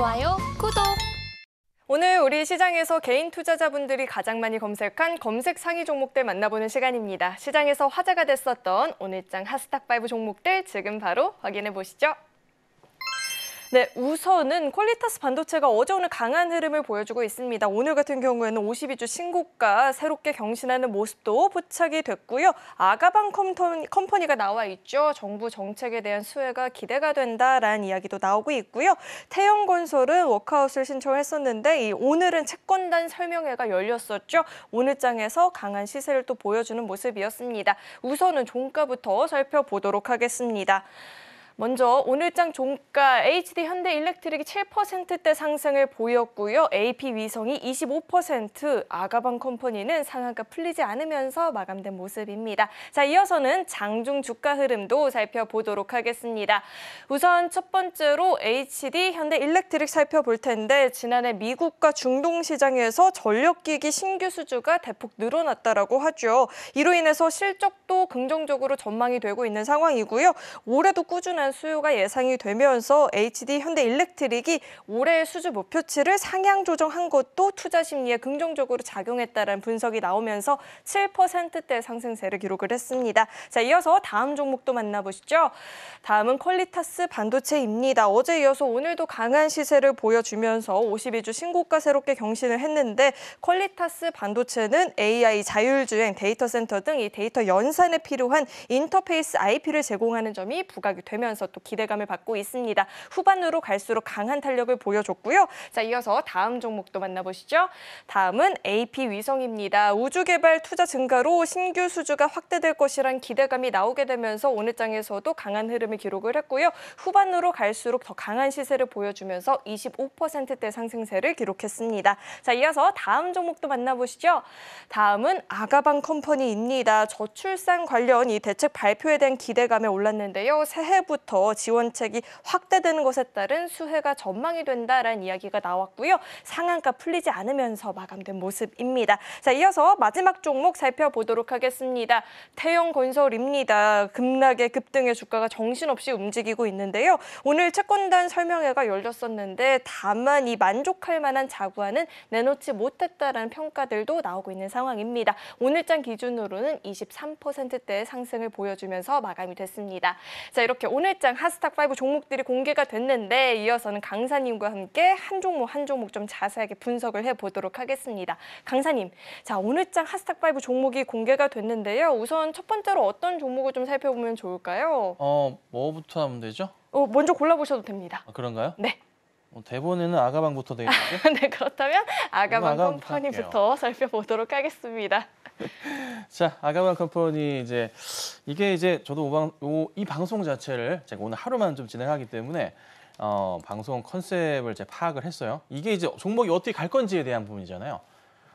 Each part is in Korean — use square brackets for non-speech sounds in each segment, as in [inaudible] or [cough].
좋아요, 구독! 오늘 우리 시장에서 개인 투자자분들이 가장 많이 검색한 검색 상위 종목들 만나보는 시간입니다. 시장에서 화제가 됐었던 오늘장 하스탁5 종목들 지금 바로 확인해 보시죠. 네, 우선은 퀄리타스 반도체가 어제 오늘 강한 흐름을 보여주고 있습니다. 오늘 같은 경우에는 52주 신고가 새롭게 경신하는 모습도 포착이 됐고요. 아가방 컴퍼니, 가 나와 있죠. 정부 정책에 대한 수혜가 기대가 된다라는 이야기도 나오고 있고요. 태영건설은 워크아웃을 신청했었는데 오늘은 채권단 설명회가 열렸었죠. 오늘장에서 강한 시세를 또 보여주는 모습이었습니다. 우선은 종가부터 살펴보도록 하겠습니다. 먼저 오늘장 종가 HD 현대 일렉트릭이 7%대 상승을 보였고요. AP 위성이 25%, 아가방 컴퍼니는 상한가 풀리지 않으면서 마감된 모습입니다. 자, 이어서는 장중 주가 흐름도 살펴보도록 하겠습니다. 우선 첫 번째로 HD 현대 일렉트릭 살펴볼 텐데 지난해 미국과 중동 시장에서 전력기기 신규 수주가 대폭 늘어났다라고 하죠. 이로 인해서 실적도 긍정적으로 전망이 되고 있는 상황이고요. 올해도 꾸준한 대한 수요가 예상이 되면서 HD 현대일렉트릭이 올해 수주 목표치를 상향 조정한 것도 투자 심리에 긍정적으로 작용했다는 분석이 나오면서 7%대 상승세를 기록을 했습니다. 자, 이어서 다음 종목도 만나보시죠. 다음은 퀄리타스 반도체입니다. 어제 이어서 오늘도 강한 시세를 보여주면서 52주 신고가 새롭게 경신을 했는데 퀄리타스 반도체는 AI 자율주행 데이터 센터 등 이 데이터 연산에 필요한 인터페이스 IP를 제공하는 점이 부각이 되면 하면서 또 기대감을 받고 있습니다. 후반으로 갈수록 강한 탄력을 보여줬고요. 자, 이어서 다음 종목도 만나보시죠. 다음은 AP 위성입니다. 우주개발 투자 증가로 신규 수주가 확대될 것이란 기대감이 나오게 되면서 오늘 장에서도 강한 흐름을 기록을 했고요. 후반으로 갈수록 더 강한 시세를 보여주면서 25%대 상승세를 기록했습니다. 자, 이어서 다음 종목도 만나보시죠. 다음은 아가방 컴퍼니입니다. 저출산 관련 이 대책 발표에 대한 기대감에 올랐는데요. 새해부터 내년부터 지원책이 확대되는 것에 따른 수혜가 전망이 된다라는 이야기가 나왔고요. 상한가 풀리지 않으면서 마감된 모습입니다. 자, 이어서 마지막 종목 살펴보도록 하겠습니다. 태영건설입니다. 급락의 급등의 주가가 정신없이 움직이고 있는데요. 오늘 채권단 설명회가 열렸었는데 다만 이 만족할 만한 자구안은 내놓지 못했다라는 평가들도 나오고 있는 상황입니다. 오늘장 기준으로는 23%대의 상승을 보여주면서 마감이 됐습니다. 자, 이렇게 오늘 소매장 하스탁5 종목들이 공개가 됐는데 이어서는 강사님과 함께 한 종목 한 종목 좀 자세하게 분석을 해보도록 하겠습니다. 강사님, 자 오늘장 하스탁5 종목이 공개가 됐는데요. 우선 첫 번째로 어떤 종목을 좀 살펴보면 좋을까요? 어, 뭐부터 하면 되죠? 어, 먼저 골라보셔도 됩니다. 아, 그런가요? 네. 어, 대본에는 아가방부터 되어 있는데. [laughs] 네, 그렇다면 아가방, 아가방 컴퍼니부터 살펴보도록 하겠습니다. [laughs] 자, 아가방 컴퍼니 이제 이게 이제 저도 오방, 오, 이 방송 자체를 제가 오늘 하루만 좀 진행하기 때문에 어, 방송 컨셉을 제 파악을 했어요. 이게 이제 종목이 어떻게 갈 건지에 대한 부분이잖아요.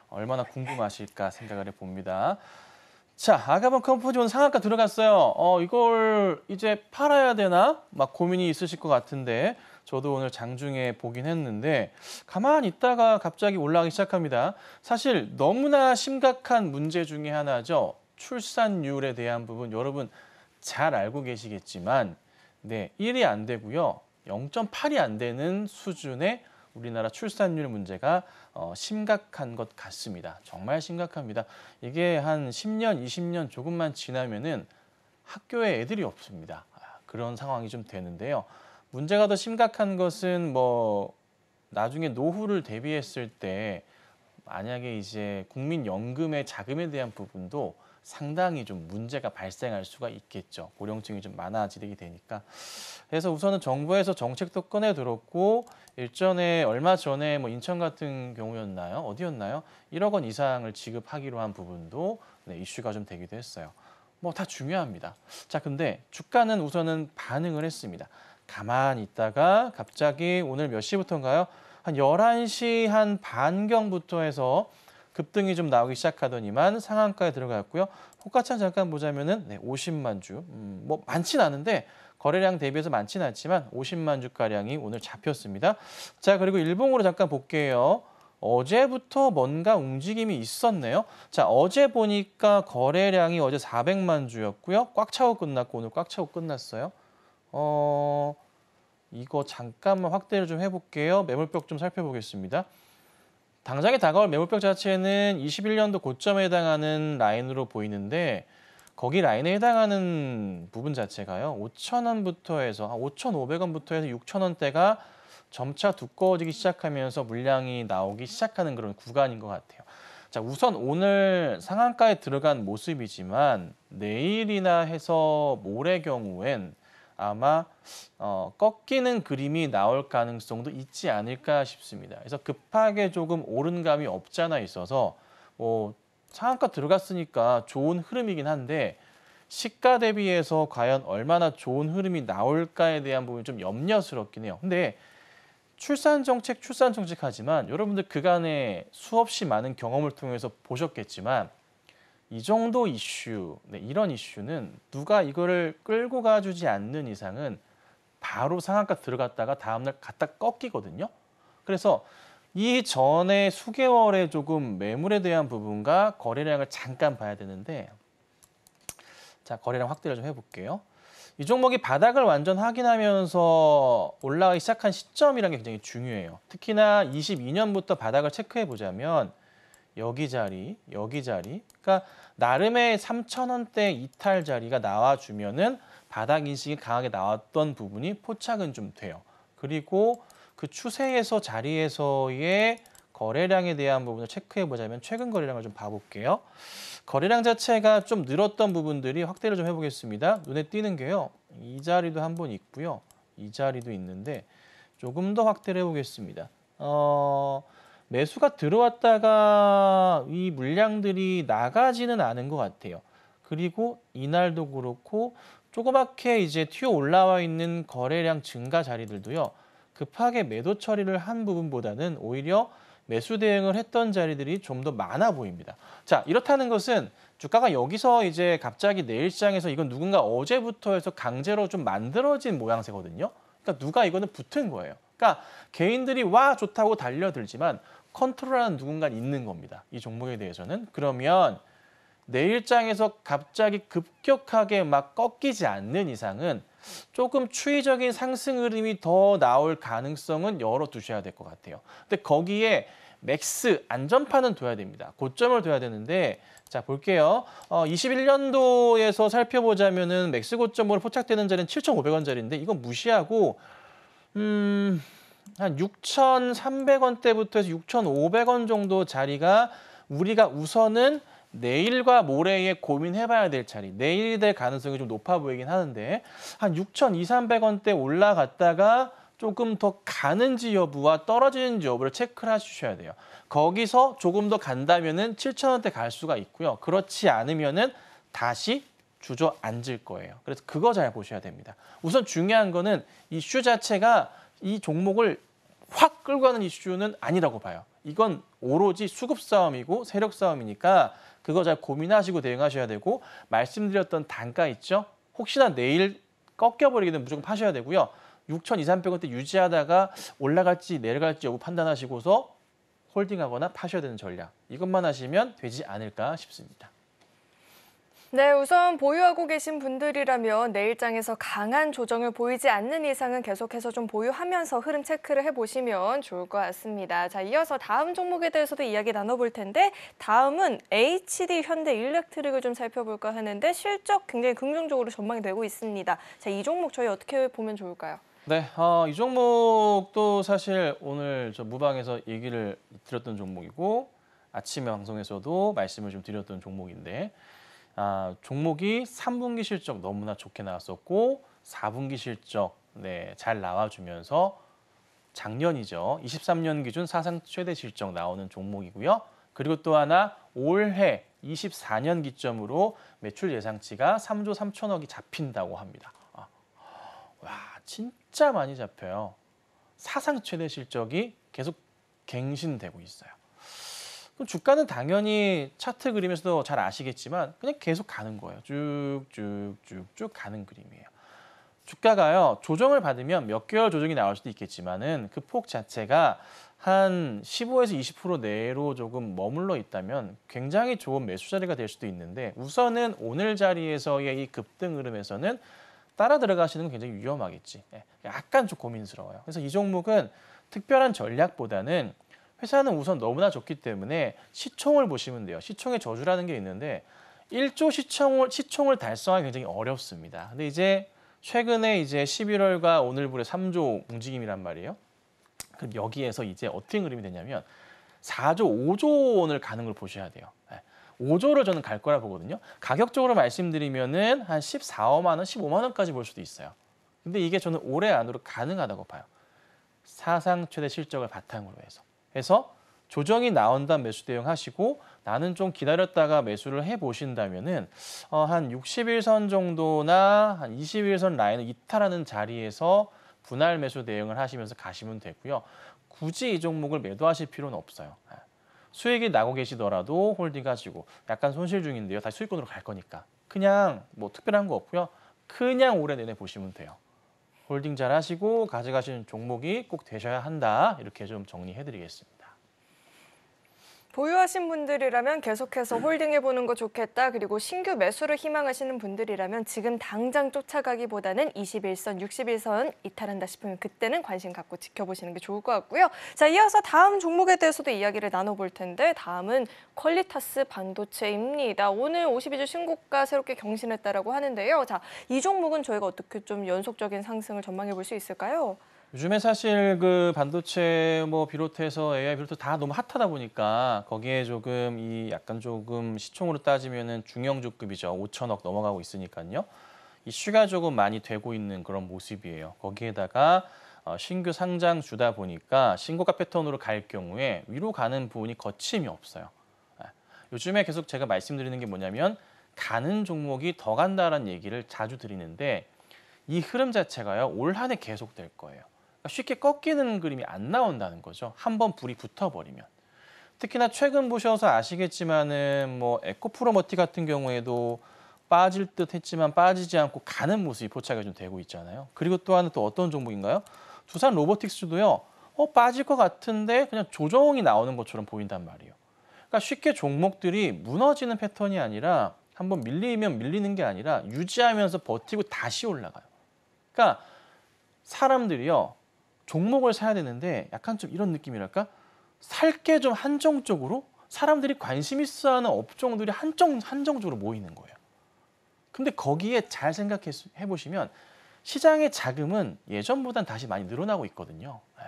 얼마나 궁금하실까 생각을 해봅니다. 자, 아가방 컴퍼니 오늘 상한가 들어갔어요. 어, 이걸 이제 팔아야 되나? 막 고민이 있으실 것 같은데. 저도 오늘 장중에 보긴 했는데 가만히 있다가 갑자기 올라가기 시작합니다. 사실 너무나 심각한 문제 중에 하나죠. 출산율에 대한 부분 여러분 잘 알고 계시겠지만 네, 1이 안 되고요. 0.8이 안 되는 수준의 우리나라 출산율 문제가 어, 심각한 것 같습니다. 정말 심각합니다. 이게 한 10년, 20년 조금만 지나면은 학교에 애들이 없습니다. 아, 그런 상황이 좀 되는데요. 문제가 더 심각한 것은 뭐 나중에 노후를 대비했을 때 만약에 이제 국민연금의 자금에 대한 부분도 상당히 좀 문제가 발생할 수가 있겠죠. 고령층이 좀 많아지게 되니까. 그래서 우선은 정부에서 정책도 꺼내들었고 일전에 얼마 전에 뭐 인천 같은 경우였나요? 어디였나요? 1억 원 이상을 지급하기로 한 부분도 네, 이슈가 좀 되기도 했어요. 뭐 다 중요합니다. 자, 근데 주가는 우선은 반응을 했습니다. 가만히 있다가 갑자기 오늘 몇 시부터인가요? 한 11시 한 반경부터 해서 급등이 좀 나오기 시작하더니만 상한가에 들어갔고요. 호가창 잠깐 보자면은 네, 50만 주. 음, 뭐 많진 않은데 거래량 대비해서 많진 않지만 50만 주가량이 오늘 잡혔습니다. 자, 그리고 일봉으로 잠깐 볼게요. 어제부터 뭔가 움직임이 있었네요. 자, 어제 보니까 거래량이 어제 400만 주였고요. 꽉 차고 끝났고 오늘 꽉 차고 끝났어요. 어, 이거 잠깐만 확대를 좀 해볼게요. 매물벽 좀 살펴보겠습니다. 당장에 다가올 매물벽 자체는 21년도 고점에 해당하는 라인으로 보이는데 거기 라인에 해당하는 부분 자체가요. 5천원부터 해서 한 아, 5,500원부터 해서 6천원대가 점차 두꺼워지기 시작하면서 물량이 나오기 시작하는 그런 구간인 것 같아요. 자, 우선 오늘 상한가에 들어간 모습이지만 내일이나 해서 모레 경우엔 아마 어, 꺾이는 그림이 나올 가능성도 있지 않을까 싶습니다. 그래서 급하게 조금 오른 감이 없잖아 있어서 뭐 상한가 들어갔으니까 좋은 흐름이긴 한데 시가 대비해서 과연 얼마나 좋은 흐름이 나올까에 대한 부분이 좀 염려스럽긴 해요. 근데 출산 정책, 출산 정책 하지만 여러분들 그간에 수없이 많은 경험을 통해서 보셨겠지만 이 정도 이슈, 네, 이런 이슈는 누가 이거를 끌고 가주지 않는 이상은 바로 상한가 들어갔다가 다음날 갖다 꺾이거든요. 그래서 이 전에 수개월에 조금 매물에 대한 부분과 거래량을 잠깐 봐야 되는데 자 거래량 확대를 좀 해볼게요. 이 종목이 바닥을 완전 확인하면서 올라가기 시작한 시점이라는 게 굉장히 중요해요. 특히나 22년부터 바닥을 체크해 보자면 여기 자리, 여기 자리. 그러니까 나름의 3,000원대 이탈 자리가 나와주면은 바닥 인식이 강하게 나왔던 부분이 포착은 좀 돼요. 그리고 그 추세에서 자리에서의 거래량에 대한 부분을 체크해보자면 최근 거래량을 좀 봐볼게요. 거래량 자체가 좀 늘었던 부분들이 확대를 좀 해보겠습니다. 눈에 띄는 게요. 이 자리도 한 번 있고요. 이 자리도 있는데 조금 더 확대를 해보겠습니다. 어... 매수가 들어왔다가 이 물량들이 나가지는 않은 것 같아요. 그리고 이날도 그렇고 조그맣게 이제 튀어 올라와 있는 거래량 증가 자리들도요. 급하게 매도 처리를 한 부분보다는 오히려 매수 대응을 했던 자리들이 좀 더 많아 보입니다. 자, 이렇다는 것은 주가가 여기서 이제 갑자기 내일 시장에서 이건 누군가 어제부터 해서 강제로 좀 만들어진 모양새거든요. 그러니까 누가 이거는 붙은 거예요. 그러니까 개인들이 와 좋다고 달려들지만 컨트롤하는 누군가 있는 겁니다. 이 종목에 대해서는. 그러면 내 일장에서 갑자기 급격하게 막 꺾이지 않는 이상은 조금 추이적인 상승 흐름이 더 나올 가능성은 열어두셔야 될 것 같아요. 근데 거기에 맥스 안전판은 둬야 됩니다. 고점을 둬야 되는데 자 볼게요. 어, 21년도에서 살펴보자면은 맥스 고점으로 포착되는 자리는 7,500원짜리인데 이건 무시하고 음, 한 6,300원대부터 해서 6,500원 정도 자리가 우리가 우선은 내일과 모레에 고민해봐야 될 자리, 내일이 될 가능성이 좀 높아 보이긴 하는데 한 6,200~300원대 올라갔다가 조금 더 가는지 여부와 떨어지는지 여부를 체크를 해주셔야 돼요. 거기서 조금 더 간다면 은 7,000원대 갈 수가 있고요. 그렇지 않으면 은 다시 주저앉을 거예요. 그래서 그거 잘 보셔야 됩니다. 우선 중요한 거는 이슈 자체가 이 종목을 확 끌고 가는 이슈는 아니라고 봐요. 이건 오로지 수급 싸움이고 세력 싸움이니까 그거 잘 고민하시고 대응하셔야 되고 말씀드렸던 단가 있죠? 혹시나 내일 꺾여버리기는 무조건 파셔야 되고요. 6,200원대 3 유지하다가 올라갈지 내려갈지 여부 판단하시고서 홀딩하거나 파셔야 되는 전략. 이것만 하시면 되지 않을까 싶습니다. 네, 우선 보유하고 계신 분들이라면 내일장에서 강한 조정을 보이지 않는 이상은 계속해서 좀 보유하면서 흐름 체크를 해보시면 좋을 것 같습니다. 자, 이어서 다음 종목에 대해서도 이야기 나눠볼 텐데 다음은 HD 현대 일렉트릭을 좀 살펴볼까 하는데 실적 굉장히 긍정적으로 전망이 되고 있습니다. 자, 이 종목 저희 어떻게 보면 좋을까요? 네, 어, 이 종목도 사실 오늘 저 무방에서 얘기를 드렸던 종목이고 아침 에 방송에서도 말씀을 좀 드렸던 종목인데 아, 종목이 3분기 실적 너무나 좋게 나왔었고 4분기 실적 네, 잘 나와주면서 작년이죠. 23년 기준 사상 최대 실적 나오는 종목이고요. 그리고 또 하나 올해 24년 기점으로 매출 예상치가 3조 3천억이 잡힌다고 합니다. 아, 와 진짜 많이 잡혀요. 사상 최대 실적이 계속 갱신되고 있어요. 그럼 주가는 당연히 차트 그림에서도 잘 아시겠지만 그냥 계속 가는 거예요. 쭉쭉쭉쭉 가는 그림이에요. 주가가요 조정을 받으면 몇 개월 조정이 나올 수도 있겠지만은 그 폭 자체가 한 15에서 20% 내로 조금 머물러 있다면 굉장히 좋은 매수 자리가 될 수도 있는데 우선은 오늘 자리에서의 이 급등 흐름에서는 따라 들어가시는 건 굉장히 위험하겠지. 예, 약간 좀 고민스러워요. 그래서 이 종목은 특별한 전략보다는 회사는 우선 너무나 좋기 때문에 시총을 보시면 돼요. 시총의 저주라는 게 있는데 1조 시총을, 시총을 달성하기 굉장히 어렵습니다. 근데 이제 최근에 이제 11월과 오늘부로 3조 움직임이란 말이에요. 그럼 여기에서 이제 어떻게 그림이 되냐면 4조, 5조 원을 가는 걸 보셔야 돼요. 5조로 예. 저는 갈 거라 보거든요. 가격적으로 말씀드리면은 한 14만 원, 15만 원까지 볼 수도 있어요. 근데 이게 저는 올해 안으로 가능하다고 봐요. 사상 최대 실적을 바탕으로 해서. 해서 조정이 나온다 매수 대응하시고 나는 좀 기다렸다가 매수를 해보신다면은 어, 한 60일선 정도나 한 20일선 라인을 이탈하는 자리에서 분할 매수 대응을 하시면서 가시면 되고요. 굳이 이 종목을 매도하실 필요는 없어요. 아, 수익이 나고 계시더라도 홀딩 하시고 약간 손실 중인데요. 다시 수익권으로 갈 거니까 그냥 뭐 특별한 거 없고요. 그냥 올해 내내 보시면 돼요. 홀딩 잘하시고 가져가시는 종목이 꼭 되셔야 한다 이렇게 좀 정리해드리겠습니다. 보유하신 분들이라면 계속해서 홀딩해보는 거 좋겠다. 그리고 신규 매수를 희망하시는 분들이라면 지금 당장 쫓아가기보다는 21선, 61선 이탈한다 싶으면 그때는 관심 갖고 지켜보시는 게 좋을 것 같고요. 자, 이어서 다음 종목에 대해서도 이야기를 나눠볼 텐데 다음은 퀄리타스 반도체입니다. 오늘 52주 신고가 새롭게 경신했다라고 하는데요. 자, 이 종목은 저희가 어떻게 좀 연속적인 상승을 전망해 볼 수 있을까요? 요즘에 사실 그 반도체 뭐 비롯해서 AI 비롯해 다 너무 핫하다 보니까 거기에 조금 이 약간 조금 시총으로 따지면은 중형주급이죠. 5천억 넘어가고 있으니까요. 이슈가 조금 많이 되고 있는 그런 모습이에요. 거기에다가 어, 신규 상장 주다 보니까 신고가 패턴으로 갈 경우에 위로 가는 부분이 거침이 없어요. 아, 요즘에 계속 제가 말씀드리는 게 뭐냐면 가는 종목이 더 간다라는 얘기를 자주 드리는데 이 흐름 자체가요 올 한해 계속될 거예요. 그러니까 쉽게 꺾이는 그림이 안 나온다는 거죠. 한 번 불이 붙어버리면. 특히나 최근 보셔서 아시겠지만은 뭐 에코프로머티 같은 경우에도 빠질 듯 했지만 빠지지 않고 가는 모습이 포착이 좀 되고 있잖아요. 그리고 또 하나 또 어떤 종목인가요? 두산 로보틱스도요. 어 빠질 것 같은데 그냥 조정이 나오는 것처럼 보인단 말이에요. 그러니까 쉽게 종목들이 무너지는 패턴이 아니라 한 번 밀리면 밀리는 게 아니라 유지하면서 버티고 다시 올라가요. 그러니까 사람들이요. 종목을 사야 되는데 약간 좀 이런 느낌이랄까? 살게 좀 한정적으로 사람들이 관심 있어 하는 업종들이 한정, 한정적으로 모이는 거예요. 근데 거기에 잘 생각해 보시면 시장의 자금은 예전보단 다시 많이 늘어나고 있거든요. 예.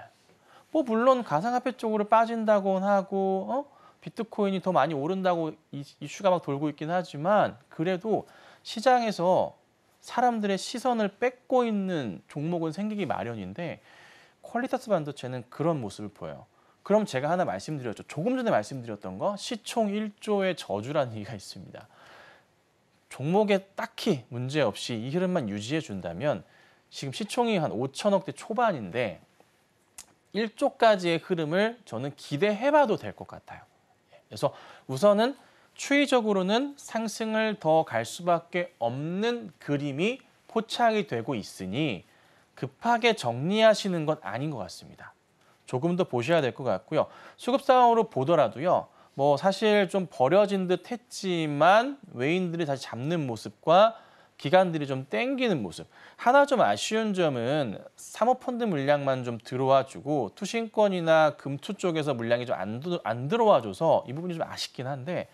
뭐 물론 가상화폐 쪽으로 빠진다곤 하고 어? 비트코인이 더 많이 오른다고 이슈가 막 돌고 있긴 하지만 그래도 시장에서 사람들의 시선을 뺏고 있는 종목은 생기기 마련인데 퀄리터스 반도체는 그런 모습을 보여요. 그럼 제가 하나 말씀드렸죠. 조금 전에 말씀드렸던 거 시총 1조의 저주라는 [laughs] 얘기가 있습니다. 종목에 딱히 문제 없이 이 흐름만 유지해 준다면 지금 시총이 한 5천억대 초반인데 1조까지의 흐름을 저는 기대해 봐도 될 것 같아요. 그래서 우선은 추이적으로는 상승을 더 갈 수밖에 없는 그림이 포착이 되고 있으니 급하게 정리하시는 건 아닌 것 같습니다. 조금 더 보셔야 될 것 같고요. 수급 상황으로 보더라도요. 뭐 사실 좀 버려진 듯 했지만 외인들이 다시 잡는 모습과 기관들이 좀 땡기는 모습. 하나 좀 아쉬운 점은 사모펀드 물량만 좀 들어와주고 투신권이나 금투 쪽에서 물량이 좀 안 들어와줘서 이 부분이 좀 아쉽긴 한데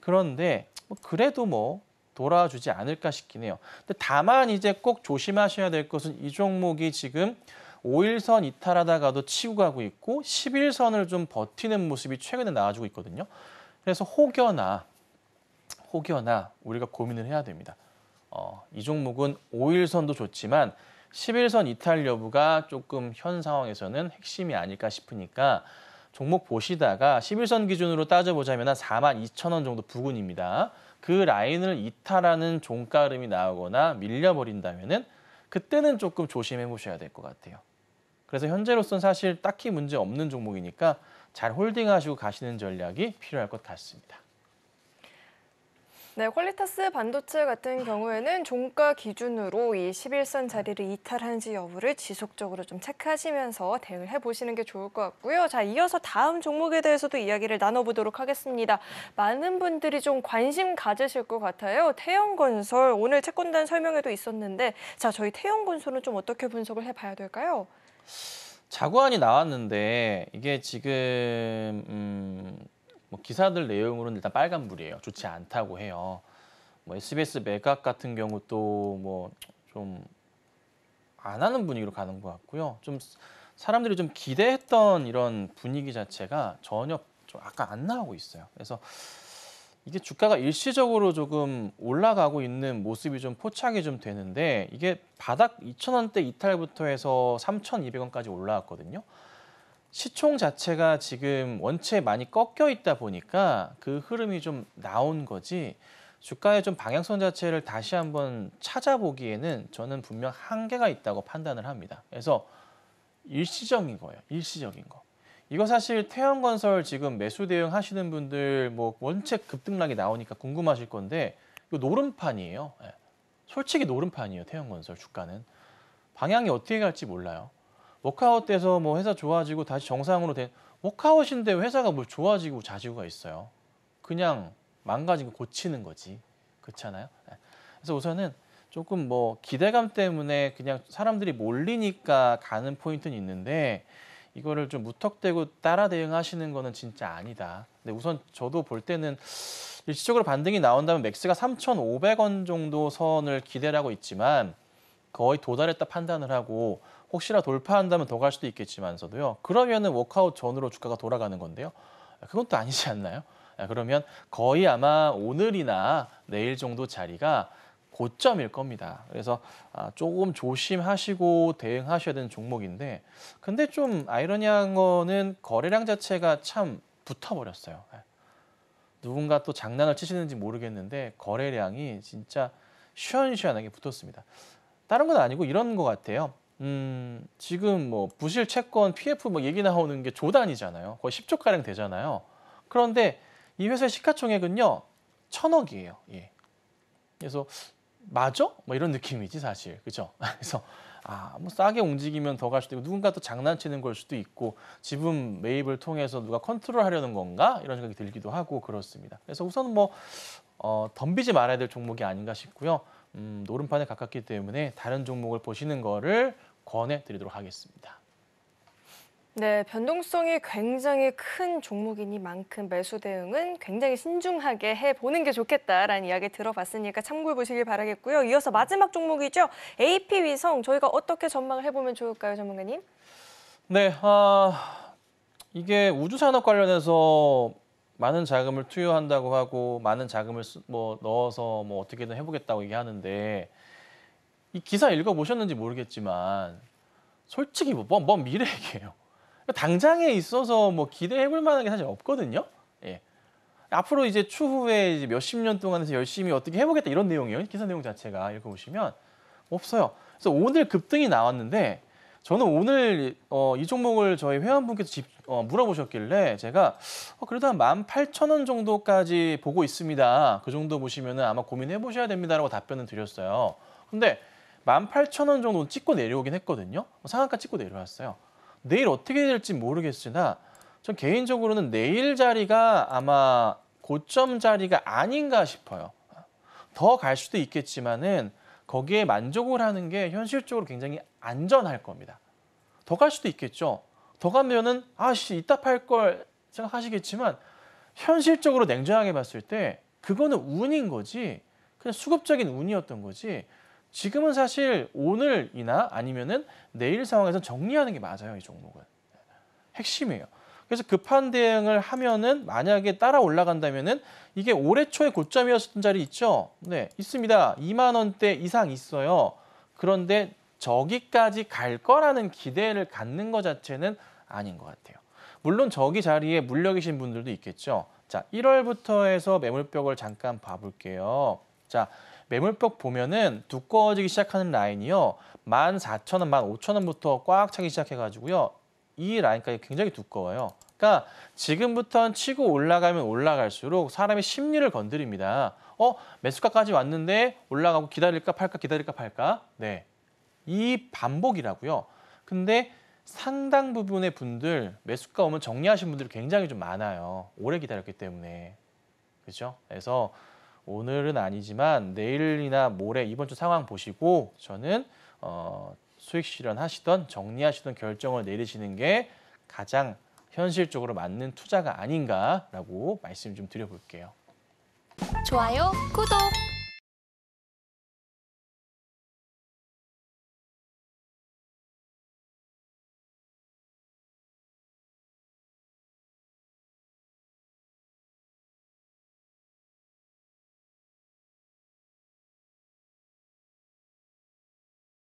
그런데 뭐 그래도 뭐 돌아주지 않을까 싶긴 해요. 근데 다만 이제 꼭 조심하셔야 될 것은 이 종목이 지금 5일선 이탈하다가도 치고 가고 있고 11선을 좀 버티는 모습이 최근에 나와주고 있거든요. 그래서 혹여나 혹여나 우리가 고민을 해야 됩니다. 어, 이 종목은 5일선도 좋지만 11선 이탈 여부가 조금 현 상황에서는 핵심이 아닐까 싶으니까 종목 보시다가 11선 기준으로 따져보자면 4 2 0 0 0원 정도 부근입니다. 그 라인을 이탈하는 종가 름이 나오거나 밀려버린다면은 그때는 조금 조심해 보셔야 될 것 같아요. 그래서 현재로선 사실 딱히 문제 없는 종목이니까 잘 홀딩하시고 가시는 전략이 필요할 것 같습니다. 네, 퀄리타스 반도체 같은 경우에는 종가 기준으로 이 11선 자리를 이탈한지 여부를 지속적으로 좀 체크하시면서 대응을 해보시는 게 좋을 것 같고요. 자, 이어서 다음 종목에 대해서도 이야기를 나눠보도록 하겠습니다. 많은 분들이 좀 관심 가지실 것 같아요. 태영건설, 오늘 채권단 설명회도 있었는데 자, 저희 태영건설은 좀 어떻게 분석을 해봐야 될까요? 자구안이 나왔는데 이게 지금... 음... 뭐 기사들 내용으로는 일단 빨간불이에요. 좋지 않다고 해요. 뭐 SBS 매각 같은 경우 도 뭐 좀 안 하는 분위기로 가는 것 같고요. 좀 사람들이 좀 기대했던 이런 분위기 자체가 전혀 좀 아까 안 나오고 있어요. 그래서 이게 주가가 일시적으로 조금 올라가고 있는 모습이 좀 포착이 좀 되는데 이게 바닥 2,000원대 이탈부터 해서 3,200원까지 올라왔거든요. 시총 자체가 지금 원체 많이 꺾여 있다 보니까 그 흐름이 좀 나온 거지 주가의 좀 방향성 자체를 다시 한번 찾아보기에는 저는 분명 한계가 있다고 판단을 합니다. 그래서 일시적인 거예요. 일시적인 거. 이거 사실 태양건설 지금 매수 대응 하시는 분들 뭐 원체 급등락이 나오니까 궁금하실 건데 이거 노름판이에요. 예. 솔직히 노름판이에요. 태양건설 주가는. 방향이 어떻게 갈지 몰라요. 워크아웃 돼서 뭐 회사 좋아지고 다시 정상으로 된 워크아웃인데 회사가 뭘 좋아지고 자지고가 있어요. 그냥 망가진 거 고치는 거지. 그렇잖아요. 네. 그래서 우선은 조금 뭐 기대감 때문에 그냥 사람들이 몰리니까 가는 포인트는 있는데 이거를 좀 무턱대고 따라 대응하시는 거는 진짜 아니다. 근데 우선 저도 볼 때는 일시적으로 반등이 나온다면 맥스가 3,500원 정도 선을 기대라고 있지만 거의 도달했다 판단을 하고 혹시나 돌파한다면 더 갈 수도 있겠지만서도요. 그러면은 워크아웃 전으로 주가가 돌아가는 건데요. 아, 그것도 아니지 않나요? 아, 그러면 거의 아마 오늘이나 내일 정도 자리가 고점일 겁니다. 그래서 아, 조금 조심하시고 대응하셔야 되는 종목인데 근데 좀 아이러니한 거는 거래량 자체가 참 붙어버렸어요. 누군가 또 장난을 치시는지 모르겠는데 거래량이 진짜 시원시원하게 붙었습니다. 다른 건 아니고 이런 것 같아요. 음, 지금 뭐 부실 채권 PF 뭐 얘기 나오는 게 조단이잖아요. 거의 10조 가량 되잖아요. 그런데 이 회사의 시가총액은요. 천억이에요. 예. 그래서 맞아? 뭐 이런 느낌이지 사실. 그죠? [laughs] 그래서 아, 뭐 싸게 움직이면 더 갈 수도 있고 누군가 또 장난치는 걸 수도 있고 지분 매입을 통해서 누가 컨트롤하려는 건가? 이런 생각이 들기도 하고 그렇습니다. 그래서 우선 뭐 어, 덤비지 말아야 될 종목이 아닌가 싶고요. 음, 노름판에 가깝기 때문에 다른 종목을 보시는 거를 권해드리도록 하겠습니다. 네, 변동성이 굉장히 큰 종목이니만큼 매수 대응은 굉장히 신중하게 해보는 게 좋겠다라는 이야기 들어봤으니까 참고해 보시길 바라겠고요. 이어서 마지막 종목이죠. AP 위성 저희가 어떻게 전망을 해보면 좋을까요, 전문가님? 네, 아, 이게 우주산업 관련해서 많은 자금을 투여한다고 하고 많은 자금을 뭐 넣어서 뭐 어떻게든 해보겠다고 얘기하는데 이 기사 읽어보셨는지 모르겠지만 솔직히 뭐, 뭐뭐 미래 에기요 [laughs] 당장에 있어서 뭐 기대해볼 만한 게 사실 없거든요. 예. 앞으로 이제 추후에 이제 몇십 년 동안에서 열심히 어떻게 해보겠다 이런 내용이에요. 기사 내용 자체가 읽어보시면 없어요. 그래서 오늘 급등이 나왔는데 저는 오늘 어, 이 종목을 저희 회원분께서 집, 어, 물어보셨길래 제가 어, 그래도 한 18,000원 정도까지 보고 있습니다. 그 정도 보시면 아마 고민해 보셔야 됩니다라고 답변을 드렸어요. 근데 18,000원 정도 찍고 내려오긴 했거든요. 뭐 상한가 찍고 내려왔어요. 내일 어떻게 될지 모르겠으나 전 개인적으로는 내일 자리가 아마 고점 자리가 아닌가 싶어요. 더 갈 수도 있겠지만은 거기에 만족을 하는 게 현실적으로 굉장히 안전할 겁니다. 더 갈 수도 있겠죠. 더 가면은 아씨 이따 팔 걸 생각하시겠지만 현실적으로 냉정하게 봤을 때 그거는 운인 거지 그냥 수급적인 운이었던 거지 지금은 사실 오늘이나 아니면은 내일 상황에서 정리하는 게 맞아요. 이 종목은. 핵심이에요. 그래서 급한 대응을 하면은 만약에 따라 올라간다면은 이게 올해 초에 고점이었던 자리 있죠? 네, 있습니다. 2만 원대 이상 있어요. 그런데 저기까지 갈 거라는 기대를 갖는 것 자체는 아닌 것 같아요. 물론 저기 자리에 물려계신 분들도 있겠죠. 자, 1월부터 해서 매물벽을 잠깐 봐볼게요. 자, 매물법 보면은 두꺼워지기 시작하는 라인이요. 14,000원, 15,000원부터 꽉 차기 시작해가지고요. 이 라인까지 굉장히 두꺼워요. 그러니까 지금부터는 치고 올라가면 올라갈수록 사람의 심리를 건드립니다. 어? 매수가까지 왔는데 올라가고 기다릴까 팔까 기다릴까 팔까? 네. 이 반복이라고요. 근데 상당 부분의 분들 매수가 오면 정리하신 분들이 굉장히 좀 많아요. 오래 기다렸기 때문에. 그렇죠? 그래서 오늘은 아니지만 내일이나 모레 이번 주 상황 보시고 저는 어, 수익 실현하시던 정리하시던 결정을 내리시는 게 가장 현실적으로 맞는 투자가 아닌가라고 말씀 좀 드려볼게요. 좋아요, 구독!